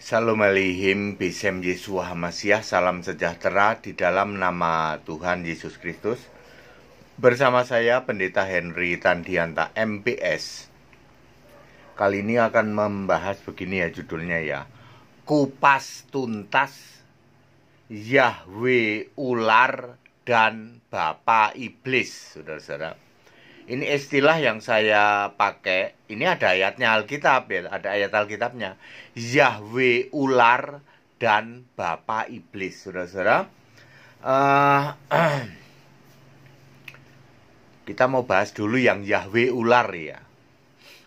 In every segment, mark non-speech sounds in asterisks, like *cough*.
Shalom alihim bisem Yesua Hamasyah salam sejahtera di dalam nama Tuhan Yesus Kristus. Bersama saya Pendeta Henry Tandianta MPS. Kali ini akan membahas begini ya judulnya ya. Kupas tuntas Yahweh ular dan Bapak Iblis, saudara-saudara ini istilah yang saya pakai ini ada ayatnya Alkitab ya ada ayat Alkitabnya Yahweh ular dan bapa iblis saudara-saudara uh, *clears throat* kita mau bahas dulu yang Yahweh ular ya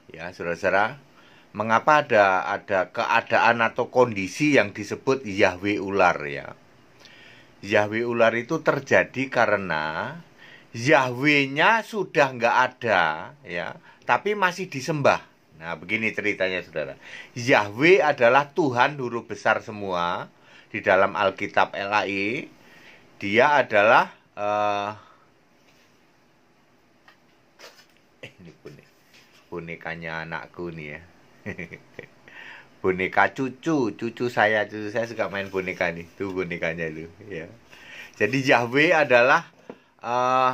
ya saudara-saudara mengapa ada ada keadaan atau kondisi yang disebut Yahweh ular ya Yahweh ular itu terjadi karena Yahwehnya sudah nggak ada ya tapi masih disembah nah begini ceritanya saudara Yahweh adalah Tuhan huruf besar semua di dalam Alkitab LAI dia adalah uh, ini bonek bonekanya anakku nih ya *laughs* boneka cucu cucu saya cucu saya suka main boneka nih tuh bonekanya itu ya jadi Yahweh adalah uh,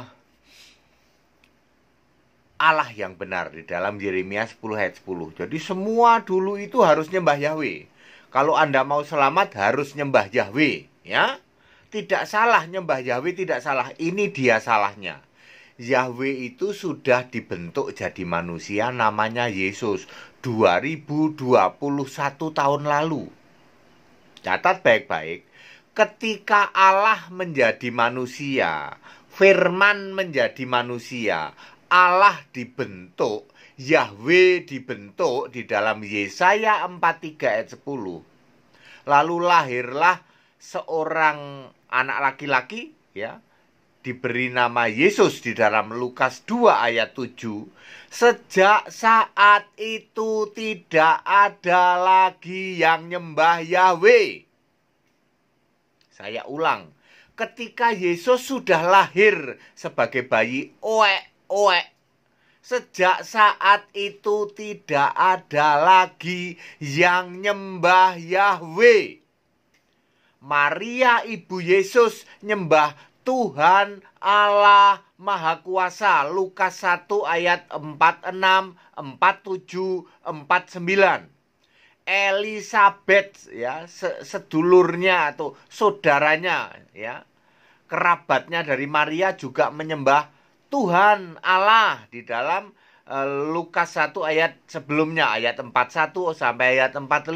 Allah yang benar di dalam Yeremia 10 ayat 10. Jadi semua dulu itu harus nyembah Yahweh. Kalau Anda mau selamat harus nyembah Yahweh, ya. Tidak salah nyembah Yahweh, tidak salah. Ini dia salahnya. Yahweh itu sudah dibentuk jadi manusia namanya Yesus 2021 tahun lalu. Catat baik-baik. Ketika Allah menjadi manusia, Firman menjadi manusia, Allah dibentuk, Yahweh dibentuk di dalam Yesaya 43 ayat 10. Lalu lahirlah seorang anak laki-laki ya diberi nama Yesus di dalam Lukas 2 ayat 7 Sejak saat itu tidak ada lagi yang nyembah Yahweh Saya ulang ketika Yesus sudah lahir sebagai bayi oek oek sejak saat itu tidak ada lagi yang nyembah Yahweh Maria ibu Yesus nyembah Tuhan Allah Maha Kuasa Lukas 1 ayat 46 47 49 Elizabeth ya sedulurnya atau saudaranya ya kerabatnya dari Maria juga menyembah Tuhan Allah di dalam eh, Lukas 1 ayat sebelumnya ayat 41 sampai ayat 45.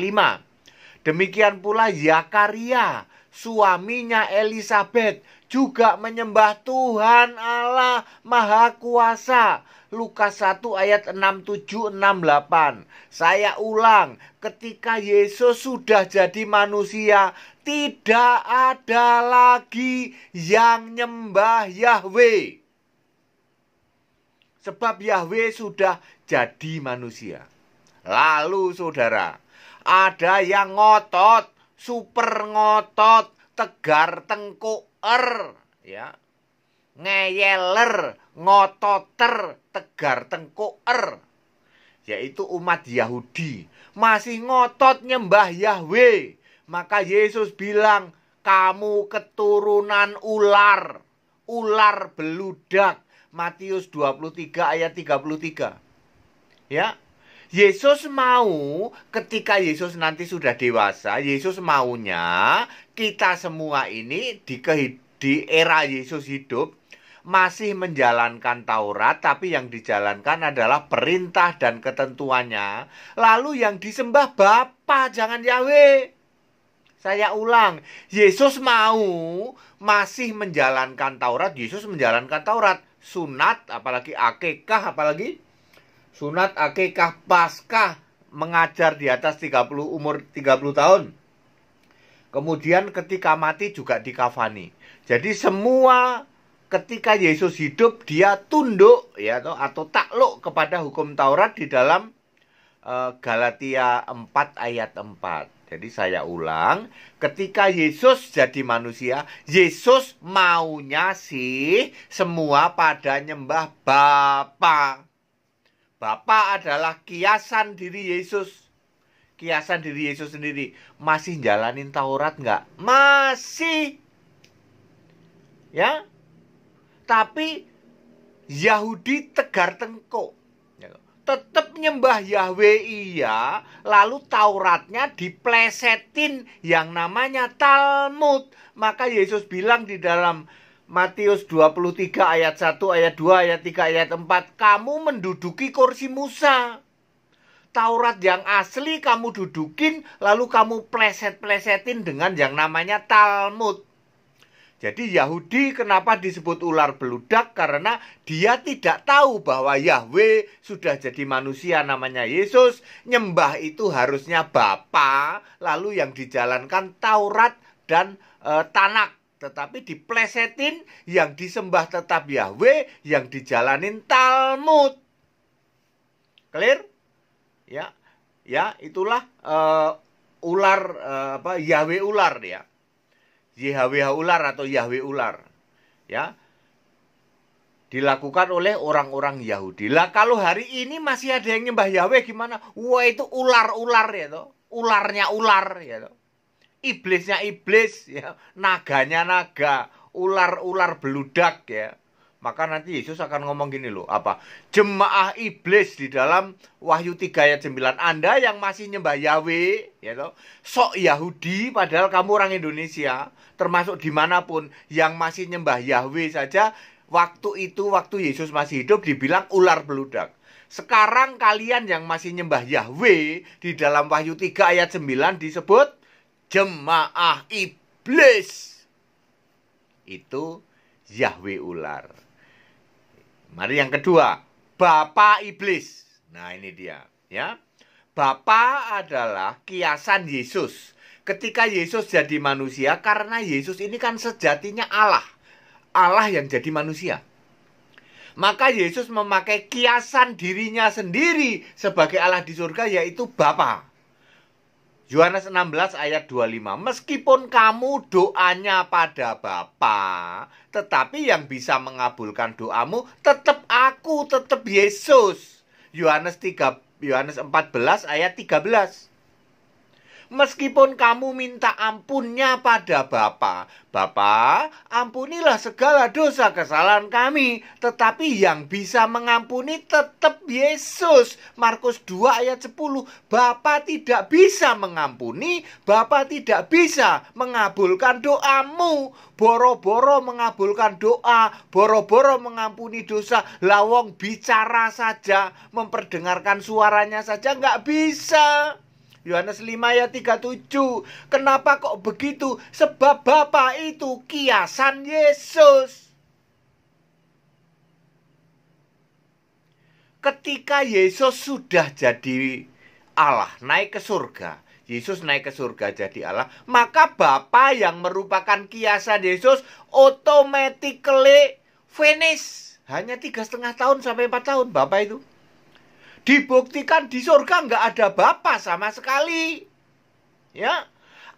Demikian pula Zakaria, suaminya Elizabeth juga menyembah Tuhan Allah Maha Kuasa. Lukas 1 ayat 67 68. Saya ulang, ketika Yesus sudah jadi manusia, tidak ada lagi yang nyembah Yahweh. Sebab Yahweh sudah jadi manusia. Lalu saudara, ada yang ngotot, super ngotot, tegar tengkuk er, ya. Ngeyeler, ngototer, tegar tengkuk er. Yaitu umat Yahudi masih ngotot nyembah Yahweh maka Yesus bilang, kamu keturunan ular, ular beludak. Matius 23 ayat 33. Ya. Yesus mau ketika Yesus nanti sudah dewasa, Yesus maunya kita semua ini di di era Yesus hidup masih menjalankan Taurat tapi yang dijalankan adalah perintah dan ketentuannya. Lalu yang disembah Bapa jangan Yahweh. Saya ulang, Yesus mau masih menjalankan Taurat, Yesus menjalankan Taurat, sunat apalagi akekah apalagi sunat akekah paskah mengajar di atas 30 umur 30 tahun. Kemudian ketika mati juga dikafani. Jadi semua ketika Yesus hidup dia tunduk ya atau takluk kepada hukum Taurat di dalam uh, Galatia 4 ayat 4. Jadi saya ulang, ketika Yesus jadi manusia, Yesus maunya sih semua pada nyembah Bapa. Bapa adalah kiasan diri Yesus. Kiasan diri Yesus sendiri. Masih jalanin Taurat nggak? Masih. Ya? Tapi Yahudi tegar tengkuk tetap nyembah Yahweh iya, lalu Tauratnya diplesetin yang namanya Talmud. Maka Yesus bilang di dalam Matius 23 ayat 1, ayat 2, ayat 3, ayat 4, kamu menduduki kursi Musa. Taurat yang asli kamu dudukin, lalu kamu pleset-plesetin dengan yang namanya Talmud. Jadi Yahudi kenapa disebut ular beludak? Karena dia tidak tahu bahwa Yahweh sudah jadi manusia namanya Yesus. Nyembah itu harusnya Bapa, lalu yang dijalankan Taurat dan e, eh, Tanak. Tetapi diplesetin yang disembah tetap Yahweh, yang dijalanin Talmud. Clear? Ya. Ya, itulah e, ular e, apa Yahweh ular ya YHWH ular atau Yahweh ular. Ya. Dilakukan oleh orang-orang Yahudi. Lah kalau hari ini masih ada yang nyembah Yahweh gimana? Wah itu ular-ular ya toh. Ularnya ular ya toh. Iblisnya iblis ya, naganya naga, ular-ular beludak ya maka nanti Yesus akan ngomong gini loh, apa? Jemaah iblis di dalam Wahyu 3 ayat 9. Anda yang masih nyembah Yahweh, ya know, sok Yahudi padahal kamu orang Indonesia, termasuk dimanapun yang masih nyembah Yahweh saja, waktu itu, waktu Yesus masih hidup dibilang ular beludak. Sekarang kalian yang masih nyembah Yahweh di dalam Wahyu 3 ayat 9 disebut jemaah iblis. Itu Yahweh ular. Mari yang kedua, Bapak Iblis. Nah, ini dia, ya. Bapa adalah kiasan Yesus. Ketika Yesus jadi manusia, karena Yesus ini kan sejatinya Allah. Allah yang jadi manusia. Maka Yesus memakai kiasan dirinya sendiri sebagai Allah di surga yaitu Bapak. Yohanes 16 ayat 25. Meskipun kamu doanya pada Bapa, tetapi yang bisa mengabulkan doamu tetap aku, tetap Yesus. Yohanes 3 Yohanes 14 ayat 13. Meskipun kamu minta ampunnya pada Bapa, Bapa, ampunilah segala dosa kesalahan kami, tetapi yang bisa mengampuni tetap Yesus. Markus 2 ayat 10. Bapa tidak bisa mengampuni, Bapa tidak bisa mengabulkan doamu. Boro-boro mengabulkan doa, boro-boro mengampuni dosa. Lawong bicara saja, memperdengarkan suaranya saja nggak bisa. Yohanes 5 ayat 37. Kenapa kok begitu? Sebab Bapa itu kiasan Yesus. Ketika Yesus sudah jadi Allah, naik ke surga. Yesus naik ke surga jadi Allah, maka Bapa yang merupakan kiasan Yesus automatically finish. Hanya tiga setengah tahun sampai empat tahun Bapak itu Dibuktikan di surga nggak ada bapak sama sekali. Ya,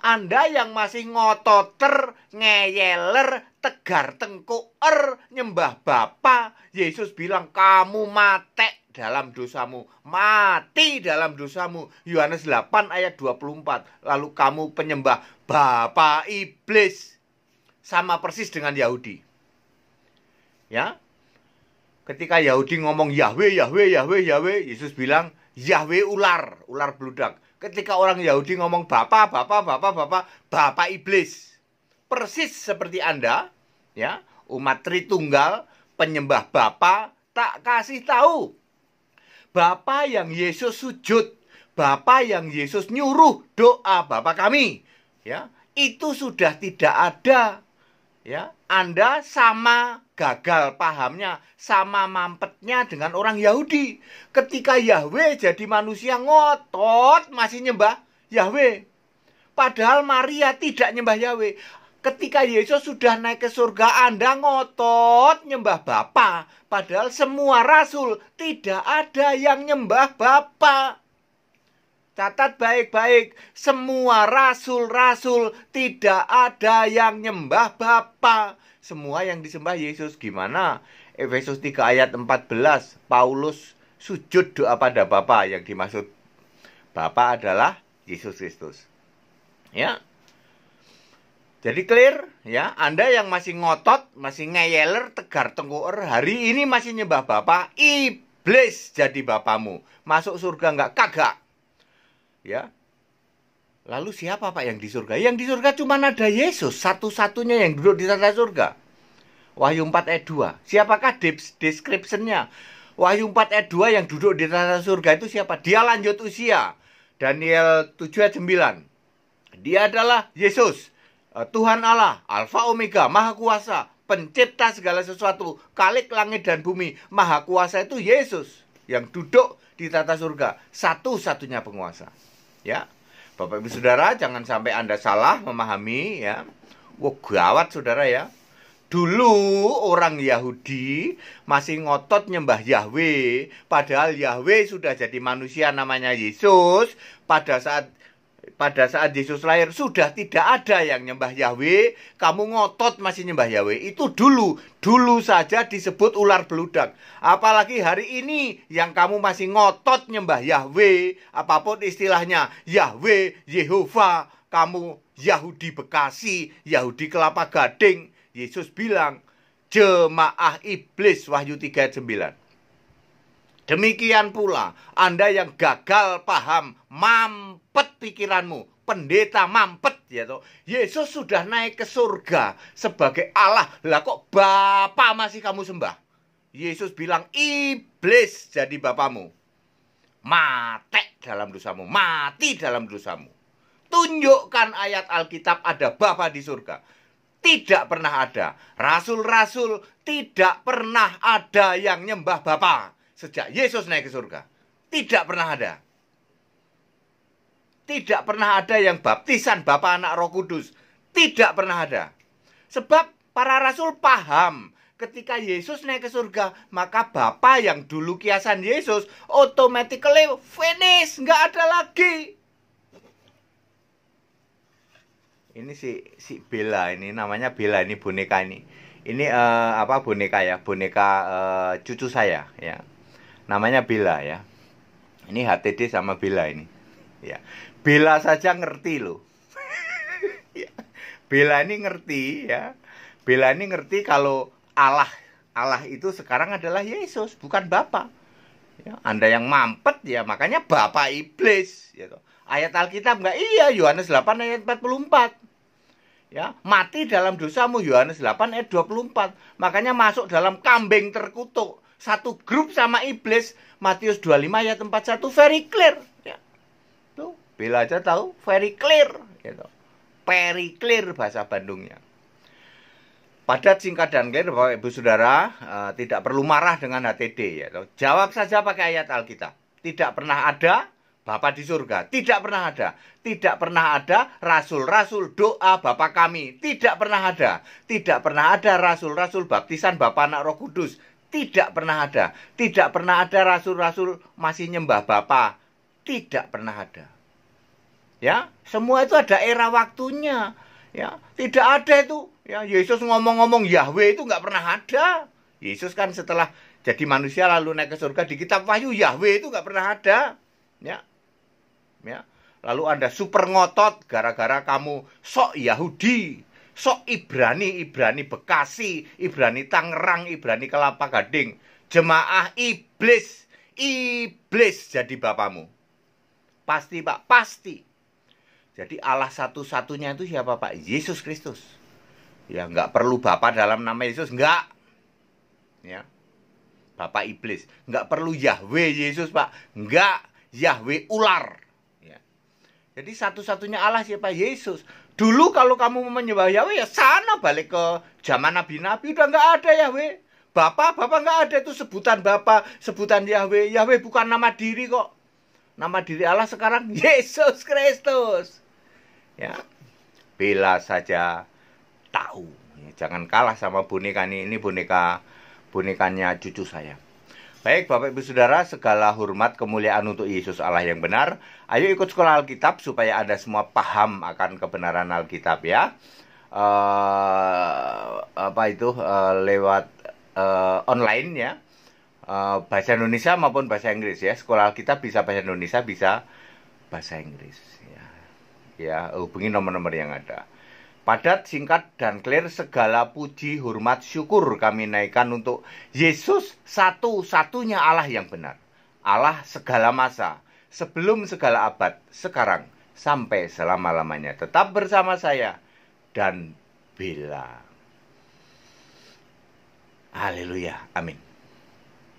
anda yang masih ngototer, ngeyeler, tegar tengkuer, nyembah Bapa, Yesus bilang kamu mate dalam dosamu, mati dalam dosamu. Yohanes 8 ayat 24. Lalu kamu penyembah Bapa Iblis. Sama persis dengan Yahudi. Ya, ketika Yahudi ngomong Yahweh, Yahweh, Yahweh, Yahweh, Yesus bilang Yahweh ular, ular beludak. Ketika orang Yahudi ngomong Bapak, Bapak, Bapak, Bapak, Bapak Iblis. Persis seperti Anda, ya, umat Tritunggal, penyembah Bapa, tak kasih tahu. Bapa yang Yesus sujud, Bapa yang Yesus nyuruh doa Bapa kami, ya, itu sudah tidak ada ya Anda sama gagal pahamnya, sama mampetnya dengan orang Yahudi. Ketika Yahweh jadi manusia ngotot masih nyembah Yahweh. Padahal Maria tidak nyembah Yahweh. Ketika Yesus sudah naik ke surga, Anda ngotot nyembah Bapa. Padahal semua rasul tidak ada yang nyembah Bapa. Catat baik-baik, semua rasul-rasul tidak ada yang nyembah Bapa. Semua yang disembah Yesus gimana? Efesus 3 ayat 14, Paulus sujud doa pada Bapa yang dimaksud Bapa adalah Yesus Kristus. Ya. Jadi clear ya, Anda yang masih ngotot, masih ngeyeler, tegar tengkoer, hari ini masih nyembah Bapa, iblis jadi bapamu. Masuk surga enggak kagak ya lalu siapa pak yang di surga yang di surga cuma ada Yesus satu-satunya yang duduk di tata surga Wahyu 4 ayat 2 siapakah descriptionnya Wahyu 4 ayat 2 yang duduk di tata surga itu siapa dia lanjut usia Daniel 7 ayat 9 dia adalah Yesus eh, Tuhan Allah, Alfa Omega, Maha Kuasa, pencipta segala sesuatu, kalik langit dan bumi, maha kuasa itu Yesus yang duduk di tata surga, satu-satunya penguasa ya Bapak Ibu Saudara jangan sampai Anda salah memahami ya wah gawat Saudara ya Dulu orang Yahudi masih ngotot nyembah Yahweh, padahal Yahweh sudah jadi manusia namanya Yesus. Pada saat pada saat Yesus lahir sudah tidak ada yang nyembah Yahweh, kamu ngotot masih nyembah Yahweh. Itu dulu, dulu saja disebut ular beludak. Apalagi hari ini yang kamu masih ngotot nyembah Yahweh, apapun istilahnya, Yahweh, Yehova, kamu Yahudi Bekasi, Yahudi Kelapa Gading. Yesus bilang, jemaah iblis Wahyu 3:9. Demikian pula Anda yang gagal paham, mampet pikiranmu, pendeta mampet ya toh. Yesus sudah naik ke surga sebagai Allah. Lah kok bapak masih kamu sembah? Yesus bilang iblis jadi bapamu. Mati dalam dosamu, mati dalam dosamu. Tunjukkan ayat Alkitab ada bapa di surga. Tidak pernah ada. Rasul-rasul tidak pernah ada yang nyembah Bapak sejak Yesus naik ke surga. Tidak pernah ada. Tidak pernah ada yang baptisan Bapa Anak Roh Kudus. Tidak pernah ada. Sebab para rasul paham ketika Yesus naik ke surga, maka Bapa yang dulu kiasan Yesus automatically finish, nggak ada lagi. Ini si si Bella ini namanya Bella ini boneka ini. Ini uh, apa boneka ya? Boneka uh, cucu saya ya namanya bila ya. Ini HTD sama bila ini. Ya. bila saja ngerti loh. *laughs* Ya. bila ini ngerti ya. bila ini ngerti kalau Allah Allah itu sekarang adalah Yesus, bukan Bapa. Ya, anda yang mampet ya, makanya Bapa Iblis. Gitu. Ayat Alkitab enggak iya, Yohanes 8 ayat 44. Ya, mati dalam dosamu Yohanes 8 ayat 24. Makanya masuk dalam kambing terkutuk satu grup sama iblis Matius 25 ayat 41 very clear ya. Tuh, Bella aja tahu very clear gitu. Very clear bahasa Bandungnya. Padat singkat dan clear Bapak Ibu Saudara uh, tidak perlu marah dengan HTD ya. Tuh. Gitu. Jawab saja pakai ayat Alkitab. Tidak pernah ada Bapak di surga tidak pernah ada. Tidak pernah ada rasul-rasul doa Bapak kami. Tidak pernah ada. Tidak pernah ada rasul-rasul baptisan Bapak anak Roh Kudus tidak pernah ada. Tidak pernah ada rasul-rasul masih nyembah Bapa. Tidak pernah ada. Ya, semua itu ada era waktunya. Ya, tidak ada itu. Ya, Yesus ngomong-ngomong Yahweh itu nggak pernah ada. Yesus kan setelah jadi manusia lalu naik ke surga di kitab Wahyu Yahweh itu nggak pernah ada. Ya, ya. Lalu Anda super ngotot gara-gara kamu sok Yahudi sok Ibrani, Ibrani Bekasi, Ibrani Tangerang, Ibrani Kelapa Gading. Jemaah iblis, iblis jadi bapamu. Pasti Pak, pasti. Jadi Allah satu-satunya itu siapa Pak? Yesus Kristus. Ya nggak perlu Bapak dalam nama Yesus, nggak. Ya. Bapak iblis. Nggak perlu Yahweh Yesus Pak, nggak. Yahweh ular. Ya. Jadi satu-satunya Allah siapa? Yesus. Dulu kalau kamu menyembah Yahweh ya sana balik ke zaman nabi-nabi udah nggak ada Yahweh. Bapak, Bapak nggak ada itu sebutan Bapak, sebutan Yahweh. Yahweh bukan nama diri kok. Nama diri Allah sekarang *laughs* Yesus Kristus. Ya, bila saja tahu. Jangan kalah sama boneka ini. Ini boneka bonekanya cucu saya. Baik Bapak Ibu Saudara, segala hormat kemuliaan untuk Yesus Allah yang benar. Ayo ikut sekolah Alkitab supaya Anda semua paham akan kebenaran Alkitab ya. Uh, apa itu uh, lewat uh, online ya. Uh, bahasa Indonesia maupun bahasa Inggris ya. Sekolah Alkitab bisa bahasa Indonesia, bisa bahasa Inggris ya. Ya, hubungi nomor-nomor yang ada. Padat, singkat, dan clear segala puji, hormat, syukur kami naikkan untuk Yesus satu-satunya Allah yang benar. Allah segala masa, sebelum segala abad, sekarang, sampai selama-lamanya. Tetap bersama saya dan bila. Haleluya. Amin.